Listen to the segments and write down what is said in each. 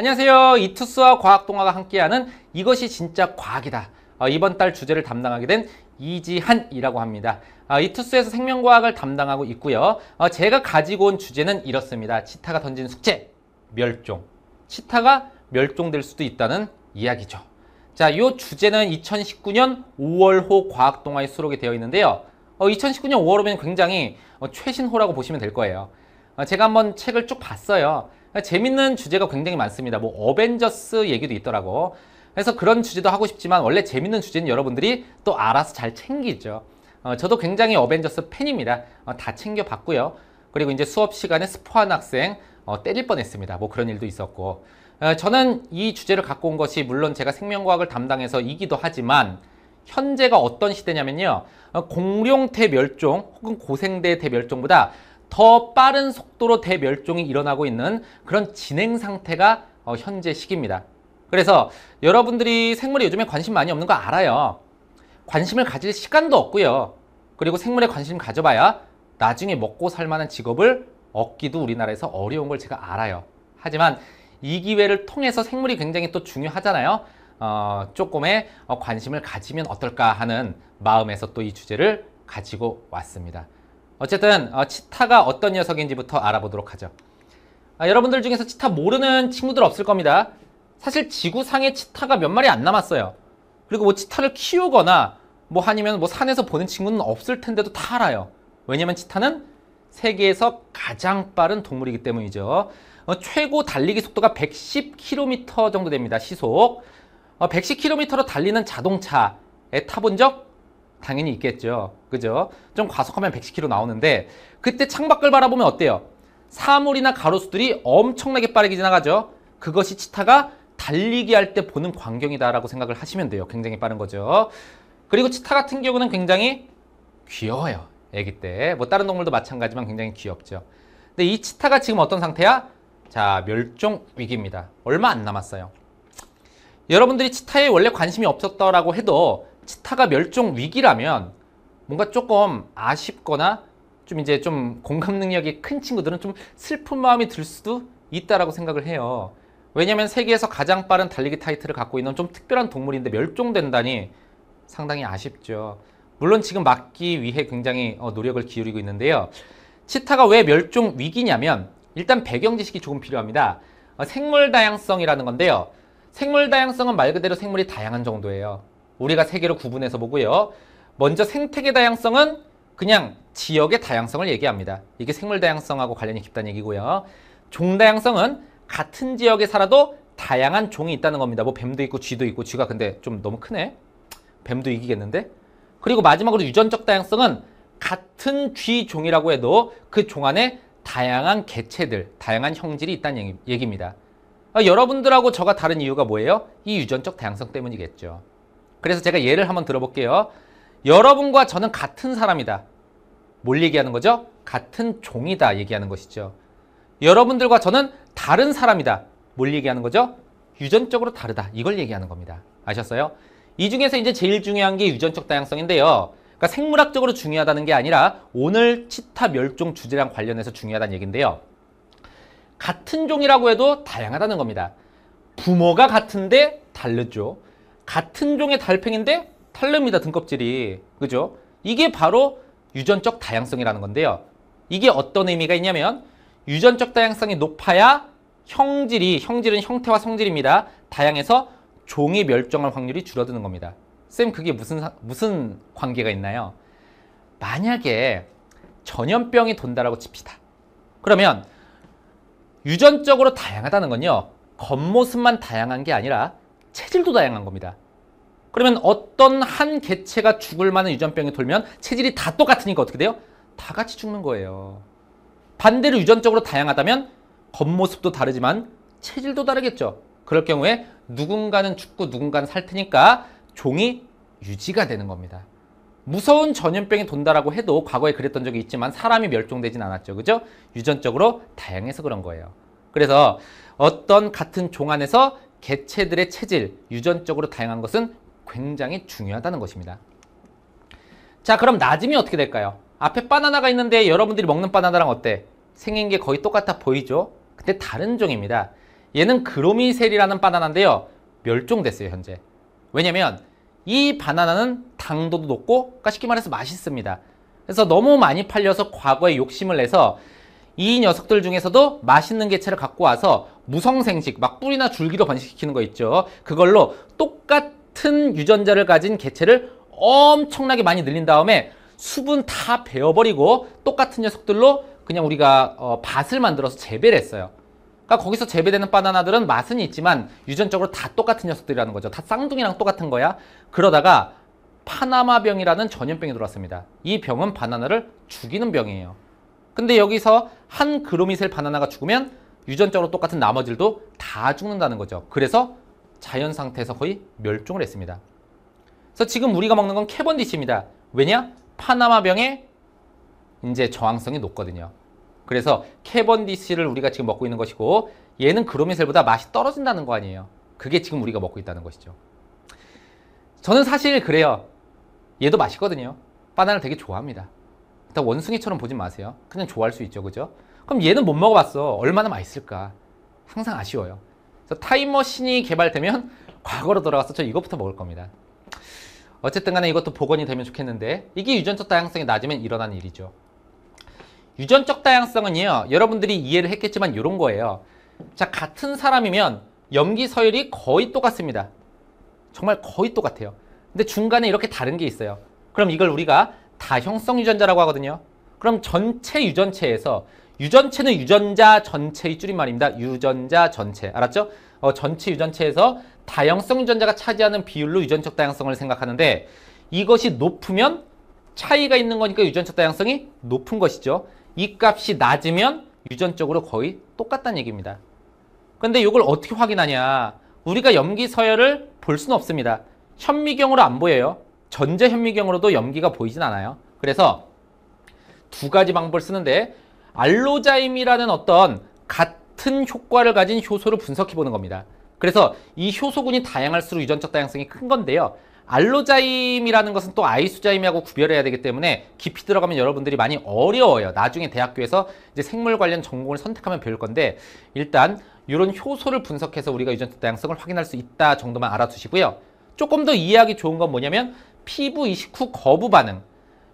안녕하세요. 이투스와 과학동화가 함께하는 이것이 진짜 과학이다. 어, 이번 달 주제를 담당하게 된 이지한이라고 합니다. 어, 이투스에서 생명과학을 담당하고 있고요. 어, 제가 가지고 온 주제는 이렇습니다. 치타가 던진 숙제, 멸종. 치타가 멸종될 수도 있다는 이야기죠. 자, 이 주제는 2019년 5월호 과학동화에 수록이 되어 있는데요. 2019년 어, 5월호면 굉장히 어, 최신호라고 보시면 될 거예요. 어, 제가 한번 책을 쭉 봤어요. 그러니까 재밌는 주제가 굉장히 많습니다. 뭐 어벤져스 얘기도 있더라고. 그래서 그런 주제도 하고 싶지만 원래 재밌는 주제는 여러분들이 또 알아서 잘 챙기죠. 어, 저도 굉장히 어벤져스 팬입니다. 어, 다 챙겨봤고요. 그리고 이제 수업 시간에 스포한 학생 어, 때릴 뻔했습니다. 뭐 그런 일도 있었고. 어, 저는 이 주제를 갖고 온 것이 물론 제가 생명과학을 담당해서이기도 하지만 현재가 어떤 시대냐면요. 어, 공룡 대멸종 혹은 고생대 대멸종보다 더 빠른 속도로 대멸종이 일어나고 있는 그런 진행 상태가 어, 현재 시기입니다. 그래서 여러분들이 생물에 요즘에 관심 많이 없는 거 알아요. 관심을 가질 시간도 없고요. 그리고 생물에 관심 가져봐야 나중에 먹고 살 만한 직업을 얻기도 우리나라에서 어려운 걸 제가 알아요. 하지만 이 기회를 통해서 생물이 굉장히 또 중요하잖아요. 어, 조금의 어, 관심을 가지면 어떨까 하는 마음에서 또 이 주제를 가지고 왔습니다. 어쨌든 어, 치타가 어떤 녀석인지부터 알아보도록 하죠. 아, 여러분들 중에서 치타 모르는 친구들 없을 겁니다. 사실 지구상에 치타가 몇 마리 안 남았어요. 그리고 뭐 치타를 키우거나 뭐 아니면 뭐 산에서 보는 친구는 없을 텐데도 다 알아요. 왜냐면 치타는 세계에서 가장 빠른 동물이기 때문이죠. 어, 최고 달리기 속도가 110km 정도 됩니다. 시속. 어, 110km로 달리는 자동차에 타본 적 당연히 있겠죠. 그죠? 좀 과속하면 110km 나오는데 그때 창밖을 바라보면 어때요? 사물이나 가로수들이 엄청나게 빠르게 지나가죠. 그것이 치타가 달리기 할 때 보는 광경이다라고 생각을 하시면 돼요. 굉장히 빠른 거죠. 그리고 치타 같은 경우는 굉장히 귀여워요. 애기 때. 뭐 다른 동물도 마찬가지만 지 굉장히 귀엽죠. 근데 이 치타가 지금 어떤 상태야? 자, 멸종 위기입니다. 얼마 안 남았어요. 여러분들이 치타에 원래 관심이 없었다라고 해도 스타가 멸종 위기라면 뭔가 조금 아쉽거나 좀 이제 좀 공감 능력이 큰 친구들은 좀 슬픈 마음이 들 수도 있다라고 생각을 해요. 왜냐면 하 세계에서 가장 빠른 달리기 타이틀을 갖고 있는 좀 특별한 동물인데 멸종된다니 상당히 아쉽죠. 물론 지금 막기 위해 굉장히 어, 노력을 기울이고 있는데요. 치타가 왜 멸종 위기냐면 일단 배경 지식이 조금 필요합니다. 어, 생물 다양성이라는 건데요. 생물 다양성은 말 그대로 생물이 다양한 정도예요. 우리가 세 개로 구분해서 보고요. 먼저 생태계 다양성은 그냥 지역의 다양성을 얘기합니다. 이게 생물 다양성하고 관련이 깊다는 얘기고요. 종 다양성은 같은 지역에 살아도 다양한 종이 있다는 겁니다. 뭐 뱀도 있고 쥐도 있고 쥐가 근데 좀 너무 크네. 뱀도 이기겠는데? 그리고 마지막으로 유전적 다양성은 같은 쥐 종이라고 해도 그 종 안에 다양한 개체들, 다양한 형질이 있다는 얘기, 얘기입니다. 아, 여러분들하고 저가 다른 이유가 뭐예요? 이 유전적 다양성 때문이겠죠. 그래서 제가 예를 한번 들어볼게요. 여러분과 저는 같은 사람이다. 뭘 얘기하는 거죠? 같은 종이다 얘기하는 것이죠. 여러분들과 저는 다른 사람이다. 뭘 얘기하는 거죠? 유전적으로 다르다. 이걸 얘기하는 겁니다. 아셨어요? 이 중에서 이제 제일 중요한 게 유전적 다양성인데요. 그러니까 생물학적으로 중요하다는 게 아니라 오늘 치타 멸종 주제랑 관련해서 중요하다는 얘기인데요. 같은 종이라고 해도 다양하다는 겁니다. 부모가 같은데 다르죠. 같은 종의 달팽인데 탈릅니다 등껍질이 그죠? 이게 바로 유전적 다양성이라는 건데요. 이게 어떤 의미가 있냐면 유전적 다양성이 높아야 형질이 형질은 형태와 성질입니다. 다양해서 종이 멸종할 확률이 줄어드는 겁니다. 쌤 그게 무슨 무슨 관계가 있나요? 만약에 전염병이 돈다라고 칩시다. 그러면 유전적으로 다양하다는 건요. 겉모습만 다양한 게 아니라 체질도 다양한 겁니다. 그러면 어떤 한 개체가 죽을 만한 유전병에 돌면 체질이 다 똑같으니까 어떻게 돼요? 다 같이 죽는 거예요. 반대로 유전적으로 다양하다면 겉모습도 다르지만 체질도 다르겠죠. 그럴 경우에 누군가는 죽고 누군가는 살 테니까 종이 유지가 되는 겁니다. 무서운 전염병이 돈다라고 해도 과거에 그랬던 적이 있지만 사람이 멸종되진 않았죠. 그죠? 유전적으로 다양해서 그런 거예요. 그래서 어떤 같은 종 안에서 개체들의 체질, 유전적으로 다양한 것은 굉장히 중요하다는 것입니다. 자, 그럼 낮으이 어떻게 될까요? 앞에 바나나가 있는데 여러분들이 먹는 바나나랑 어때? 생긴 게 거의 똑같아 보이죠? 근데 다른 종입니다. 얘는 그로미셀이라는 바나나인데요. 멸종됐어요, 현재. 왜냐면 이 바나나는 당도도 높고, 그러니까 쉽게 말해서 맛있습니다. 그래서 너무 많이 팔려서 과거에 욕심을 내서 이 녀석들 중에서도 맛있는 개체를 갖고 와서 무성생식, 막 뿌리나 줄기로 번식시키는 거 있죠. 그걸로 똑같은 유전자를 가진 개체를 엄청나게 많이 늘린 다음에 수분 다 베어버리고 똑같은 녀석들로 그냥 우리가 어, 밭을 만들어서 재배를 했어요. 그러니까 거기서 재배되는 바나나들은 맛은 있지만 유전적으로 다 똑같은 녀석들이라는 거죠. 다 쌍둥이랑 똑같은 거야. 그러다가 파나마병이라는 전염병이 들어왔습니다이 병은 바나나를 죽이는 병이에요. 근데 여기서 한그루미셀 바나나가 죽으면 유전적으로 똑같은 나머지들도 다 죽는다는 거죠. 그래서 자연 상태에서 거의 멸종을 했습니다. 그래서 지금 우리가 먹는 건 캐번디시입니다. 왜냐? 파나마병의 이제 저항성이 높거든요. 그래서 캐번디시를 우리가 지금 먹고 있는 것이고 얘는 그로미셀보다 맛이 떨어진다는 거 아니에요. 그게 지금 우리가 먹고 있다는 것이죠. 저는 사실 그래요. 얘도 맛있거든요. 바나나를 되게 좋아합니다. 일단 원숭이처럼 보진 마세요. 그냥 좋아할 수 있죠. 그죠? 그럼 얘는 못 먹어봤어. 얼마나 맛있을까? 항상 아쉬워요. 그래서 타임머신이 개발되면 과거로 돌아가서 저 이것부터 먹을 겁니다. 어쨌든 간에 이것도 복원이 되면 좋겠는데 이게 유전적 다양성이 낮으면 일어난 일이죠. 유전적 다양성은요. 여러분들이 이해를 했겠지만 이런 거예요. 자 같은 사람이면 염기 서열이 거의 똑같습니다. 정말 거의 똑같아요. 근데 중간에 이렇게 다른 게 있어요. 그럼 이걸 우리가 다형성 유전자라고 하거든요. 그럼 전체 유전체에서 유전체는 유전자 전체의 줄임말입니다. 유전자 전체. 알았죠? 어, 전체 유전체에서 다양성 유전자가 차지하는 비율로 유전적 다양성을 생각하는데 이것이 높으면 차이가 있는 거니까 유전적 다양성이 높은 것이죠. 이 값이 낮으면 유전적으로 거의 똑같다는 얘기입니다. 근데 이걸 어떻게 확인하냐. 우리가 염기 서열을 볼 수는 없습니다. 현미경으로 안 보여요. 전자 현미경으로도 염기가 보이진 않아요. 그래서 두 가지 방법을 쓰는데 알로자임이라는 어떤 같은 효과를 가진 효소를 분석해 보는 겁니다. 그래서 이 효소군이 다양할수록 유전적 다양성이 큰 건데요. 알로자임이라는 것은 또 아이수자임하고 구별해야 되기 때문에 깊이 들어가면 여러분들이 많이 어려워요. 나중에 대학교에서 이제 생물 관련 전공을 선택하면 배울 건데 일단 이런 효소를 분석해서 우리가 유전적 다양성을 확인할 수 있다 정도만 알아두시고요. 조금 더 이해하기 좋은 건 뭐냐면 피부 이식 후 거부 반응.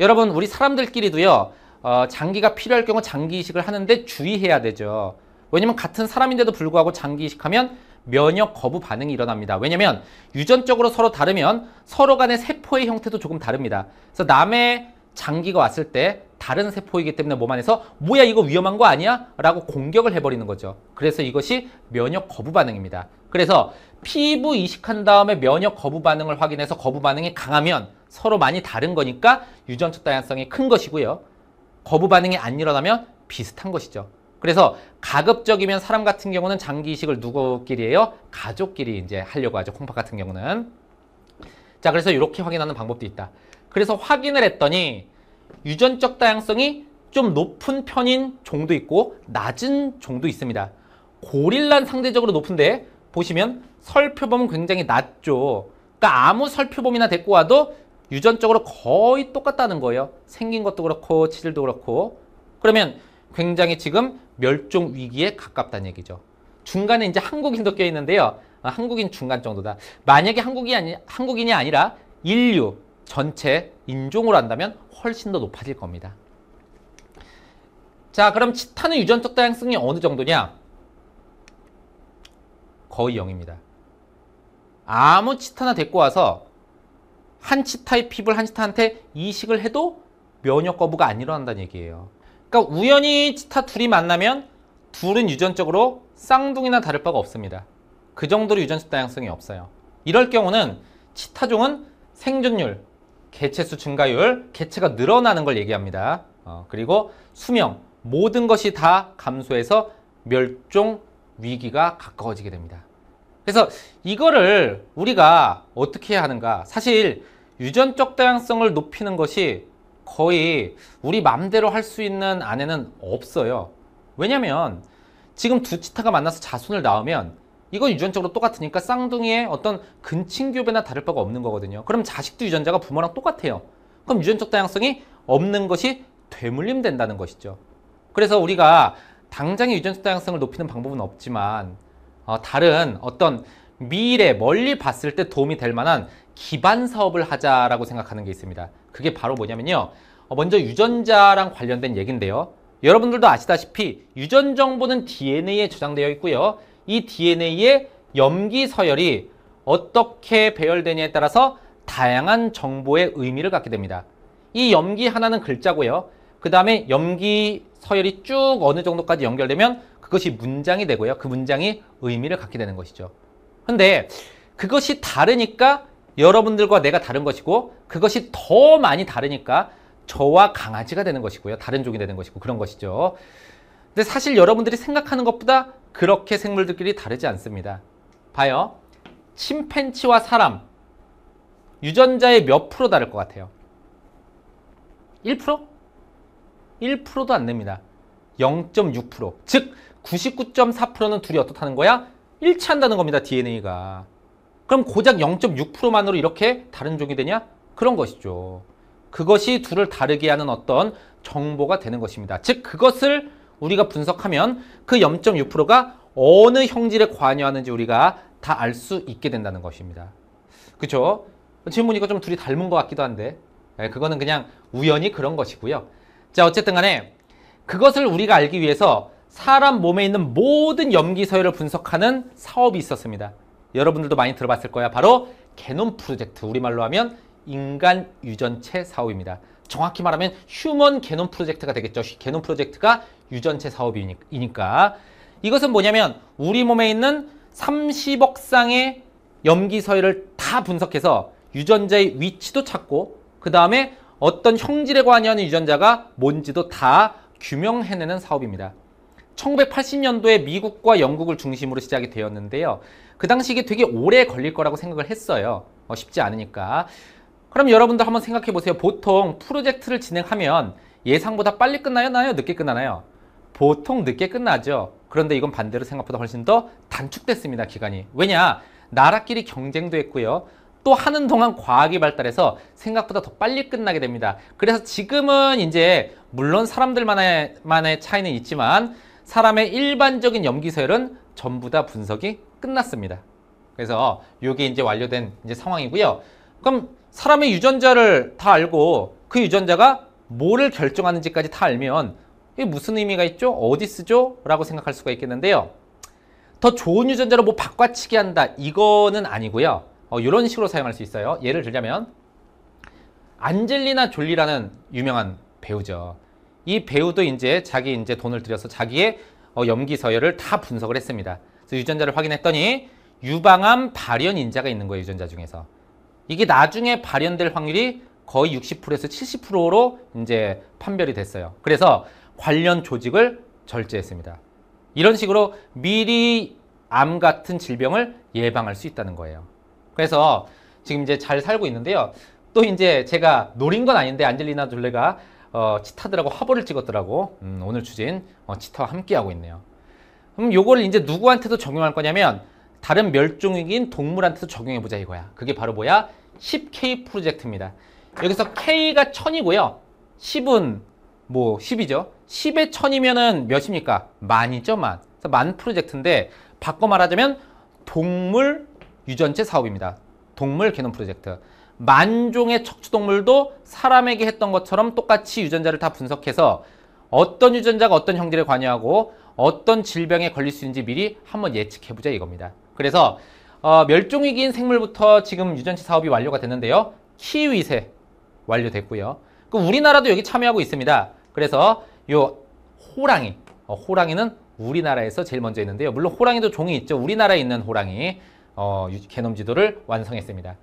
여러분 우리 사람들끼리도요. 어, 장기가 필요할 경우 장기 이식을 하는데 주의해야 되죠. 왜냐면 같은 사람인데도 불구하고 장기 이식하면 면역 거부 반응이 일어납니다. 왜냐면 유전적으로 서로 다르면 서로 간의 세포의 형태도 조금 다릅니다. 그래서 남의 장기가 왔을 때 다른 세포이기 때문에 몸 안에서 뭐야 이거 위험한 거 아니야? 라고 공격을 해버리는 거죠. 그래서 이것이 면역 거부 반응입니다. 그래서 피부 이식한 다음에 면역 거부 반응을 확인해서 거부 반응이 강하면 서로 많이 다른 거니까 유전적 다양성이 큰 것이고요. 거부 반응이 안 일어나면 비슷한 것이죠. 그래서 가급적이면 사람 같은 경우는 장기 이식을 누구끼리 해요? 가족끼리 이제 하려고 하죠. 콩팥 같은 경우는. 자, 그래서 이렇게 확인하는 방법도 있다. 그래서 확인을 했더니 유전적 다양성이 좀 높은 편인 종도 있고 낮은 종도 있습니다. 고릴란 상대적으로 높은데 보시면 설표범은 굉장히 낮죠. 그러니까 아무 설표범이나 데리고 와도 유전적으로 거의 똑같다는 거예요. 생긴 것도 그렇고 치질도 그렇고 그러면 굉장히 지금 멸종 위기에 가깝다는 얘기죠. 중간에 이제 한국인도 껴있는데요. 아, 한국인 중간 정도다. 만약에 한국이 아니, 한국인이 아니라 인류 전체 인종으로 한다면 훨씬 더 높아질 겁니다. 자, 그럼 치타는 유전적 다양성이 어느 정도냐? 거의 0입니다. 아무 치타나 데리고 와서 한치타의 피부를 한치타한테 이식을 해도 면역 거부가 안 일어난다는 얘기예요. 그러니까 우연히 치타 둘이 만나면 둘은 유전적으로 쌍둥이나 다를 바가 없습니다. 그 정도로 유전적 다양성이 없어요. 이럴 경우는 치타종은 생존율, 개체수 증가율, 개체가 늘어나는 걸 얘기합니다. 어, 그리고 수명, 모든 것이 다 감소해서 멸종 위기가 가까워지게 됩니다. 그래서 이거를 우리가 어떻게 해야 하는가 사실 유전적 다양성을 높이는 것이 거의 우리 맘대로 할 수 있는 아내는 없어요. 왜냐면 지금 두 치타가 만나서 자손을 낳으면 이건 유전적으로 똑같으니까 쌍둥이의 어떤 근친교배나 다를 바가 없는 거거든요. 그럼 자식도 유전자가 부모랑 똑같아요. 그럼 유전적 다양성이 없는 것이 되물림 된다는 것이죠. 그래서 우리가 당장의 유전적 다양성을 높이는 방법은 없지만 어, 다른 어떤 미래 멀리 봤을 때 도움이 될 만한 기반 사업을 하자라고 생각하는 게 있습니다. 그게 바로 뭐냐면요. 어, 먼저 유전자랑 관련된 얘긴데요. 여러분들도 아시다시피 유전 정보는 DNA에 저장되어 있고요. 이 DNA의 염기 서열이 어떻게 배열되냐에 따라서 다양한 정보의 의미를 갖게 됩니다. 이 염기 하나는 글자고요. 그 다음에 염기 서열이 쭉 어느 정도까지 연결되면 그것이 문장이 되고요. 그 문장이 의미를 갖게 되는 것이죠. 근데 그것이 다르니까 여러분들과 내가 다른 것이고 그것이 더 많이 다르니까 저와 강아지가 되는 것이고요. 다른 종이 되는 것이고 그런 것이죠. 근데 사실 여러분들이 생각하는 것보다 그렇게 생물들끼리 다르지 않습니다. 봐요. 침팬치와 사람 유전자의 몇 프로 다를 것 같아요? 1%? 1%도 안 됩니다. 0.6%. 즉 99.4%는 둘이 어떻다는 거야? 일치한다는 겁니다. DNA가. 그럼 고작 0.6%만으로 이렇게 다른 종이 되냐? 그런 것이죠. 그것이 둘을 다르게 하는 어떤 정보가 되는 것입니다. 즉 그것을 우리가 분석하면 그 0.6%가 어느 형질에 관여하는지 우리가 다 알 수 있게 된다는 것입니다. 그렇죠? 질문이가 좀 둘이 닮은 것 같기도 한데 네, 그거는 그냥 우연히 그런 것이고요. 자 어쨌든 간에 그것을 우리가 알기 위해서 사람 몸에 있는 모든 염기서열을 분석하는 사업이 있었습니다. 여러분들도 많이 들어봤을 거야. 바로 개놈 프로젝트, 우리말로 하면 인간 유전체 사업입니다. 정확히 말하면 휴먼 개놈 프로젝트가 되겠죠. 개놈 프로젝트가 유전체 사업이니까. 이것은 뭐냐면 우리 몸에 있는 30억 쌍의 염기서열을 다 분석해서 유전자의 위치도 찾고 그 다음에 어떤 형질에 관여하는 유전자가 뭔지도 다 규명해내는 사업입니다. 1980년도에 미국과 영국을 중심으로 시작이 되었는데요. 그 당시 이게 되게 오래 걸릴 거라고 생각을 했어요. 어, 쉽지 않으니까. 그럼 여러분들 한번 생각해 보세요. 보통 프로젝트를 진행하면 예상보다 빨리 끝나요? 나요? 늦게 끝나나요? 보통 늦게 끝나죠. 그런데 이건 반대로 생각보다 훨씬 더 단축됐습니다. 기간이. 왜냐? 나라끼리 경쟁도 했고요. 또 하는 동안 과학이 발달해서 생각보다 더 빨리 끝나게 됩니다. 그래서 지금은 이제 물론 사람들만의 만의 차이는 있지만 사람의 일반적인 염기서열은 전부 다 분석이 끝났습니다. 그래서 이게 이제 완료된 이제 상황이고요. 그럼 사람의 유전자를 다 알고 그 유전자가 뭐를 결정하는지까지 다 알면 이게 무슨 의미가 있죠? 어디 쓰죠? 라고 생각할 수가 있겠는데요. 더 좋은 유전자로 뭐 바꿔치기 한다 이거는 아니고요. 어, 이런 식으로 사용할 수 있어요. 예를 들자면 안젤리나 졸리라는 유명한 배우죠. 이 배우도 이제 자기 이제 돈을 들여서 자기의 어, 염기 서열을 다 분석을 했습니다. 그래서 유전자를 확인했더니 유방암 발현 인자가 있는 거예요, 유전자 중에서. 이게 나중에 발현될 확률이 거의 60%에서 70%로 이제 판별이 됐어요. 그래서 관련 조직을 절제했습니다. 이런 식으로 미리 암 같은 질병을 예방할 수 있다는 거예요. 그래서 지금 이제 잘 살고 있는데요. 또 이제 제가 노린 건 아닌데 안젤리나 졸레가 어, 치타들하고 화보를 찍었더라고. 음, 오늘 주제인 어, 치타와 함께하고 있네요. 그럼 요걸 이제 누구한테도 적용할 거냐면 다른 멸종위기 동물한테도 적용해보자 이거야. 그게 바로 뭐야? 10K 프로젝트입니다. 여기서 K가 1000이고요. 10은 뭐 10이죠. 10에 1000이면은 몇입니까? 만이죠, 만. 그래서 만 프로젝트인데 바꿔 말하자면 동물 유전체 사업입니다. 동물 개념 프로젝트. 만종의 척추동물도 사람에게 했던 것처럼 똑같이 유전자를 다 분석해서 어떤 유전자가 어떤 형질에 관여하고 어떤 질병에 걸릴 수 있는지 미리 한번 예측해보자 이겁니다. 그래서 어, 멸종위기인 생물부터 지금 유전체 사업이 완료가 됐는데요. 키위세 완료됐고요. 그 우리나라도 여기 참여하고 있습니다. 그래서 요 호랑이, 어, 호랑이는 우리나라에서 제일 먼저 있는데요. 물론 호랑이도 종이 있죠. 우리나라에 있는 호랑이 어, 개놈 지도를 완성했습니다.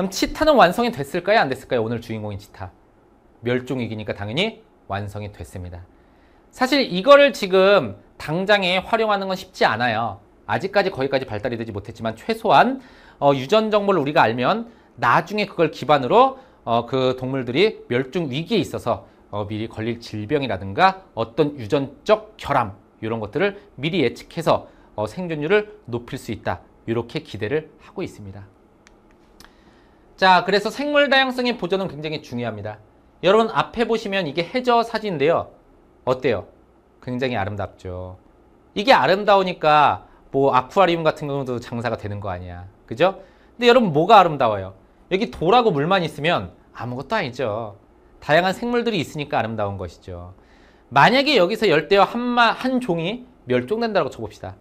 그럼 치타는 완성이 됐을까요? 안 됐을까요? 오늘 주인공인 치타. 멸종위기니까 당연히 완성이 됐습니다. 사실 이거를 지금 당장에 활용하는 건 쉽지 않아요. 아직까지 거기까지 발달이 되지 못했지만 최소한 어, 유전 정보를 우리가 알면 나중에 그걸 기반으로 어, 그 동물들이 멸종 위기에 있어서 어, 미리 걸릴 질병이라든가 어떤 유전적 결함 이런 것들을 미리 예측해서 어, 생존율을 높일 수 있다 이렇게 기대를 하고 있습니다. 자, 그래서 생물 다양성의 보존은 굉장히 중요합니다. 여러분 앞에 보시면 이게 해저 사진인데요. 어때요? 굉장히 아름답죠. 이게 아름다우니까 뭐 아쿠아리움 같은 경우도 장사가 되는 거 아니야. 그죠? 근데 여러분 뭐가 아름다워요? 여기 돌하고 물만 있으면 아무것도 아니죠. 다양한 생물들이 있으니까 아름다운 것이죠. 만약에 여기서 열대어 한, 마, 한 종이 멸종된다고 쳐봅시다.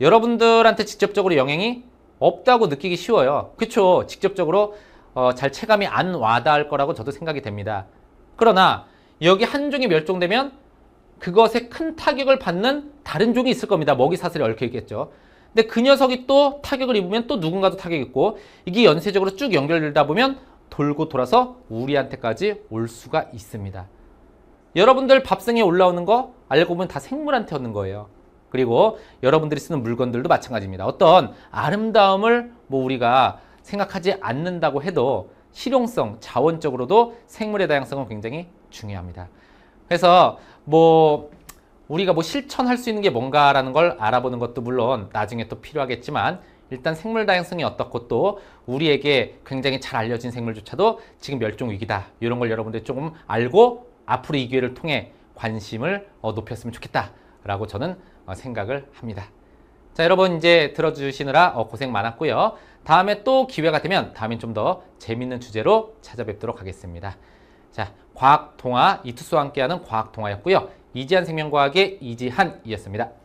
여러분들한테 직접적으로 영향이 없다고 느끼기 쉬워요. 그쵸? 직접적으로 어, 잘 체감이 안 와닿을 거라고 저도 생각이 됩니다. 그러나 여기 한 종이 멸종되면 그것에 큰 타격을 받는 다른 종이 있을 겁니다. 먹이 사슬이 얽혀 있겠죠. 근데 그 녀석이 또 타격을 입으면 또 누군가도 타격이 있고 이게 연쇄적으로 쭉 연결되다 보면 돌고 돌아서 우리한테까지 올 수가 있습니다. 여러분들 밥상에 올라오는 거 알고 보면 다 생물한테 얻는 거예요. 그리고 여러분들이 쓰는 물건들도 마찬가지입니다. 어떤 아름다움을 뭐 우리가 생각하지 않는다고 해도 실용성, 자원적으로도 생물의 다양성은 굉장히 중요합니다. 그래서 뭐 우리가 뭐 실천할 수 있는 게 뭔가라는 걸 알아보는 것도 물론 나중에 또 필요하겠지만 일단 생물 다양성이 어떻고 또 우리에게 굉장히 잘 알려진 생물조차도 지금 멸종 위기다 이런 걸 여러분들이 조금 알고 앞으로 이 기회를 통해 관심을 어, 높였으면 좋겠다라고 저는 어, 생각을 합니다. 자 여러분 이제 들어주시느라 어, 고생 많았고요. 다음에 또 기회가 되면 다음엔 좀 더 재밌는 주제로 찾아뵙도록 하겠습니다. 자 과학통화 이투스와 함께하는 과학통화였고요. 이지한 생명과학의 이지한이었습니다.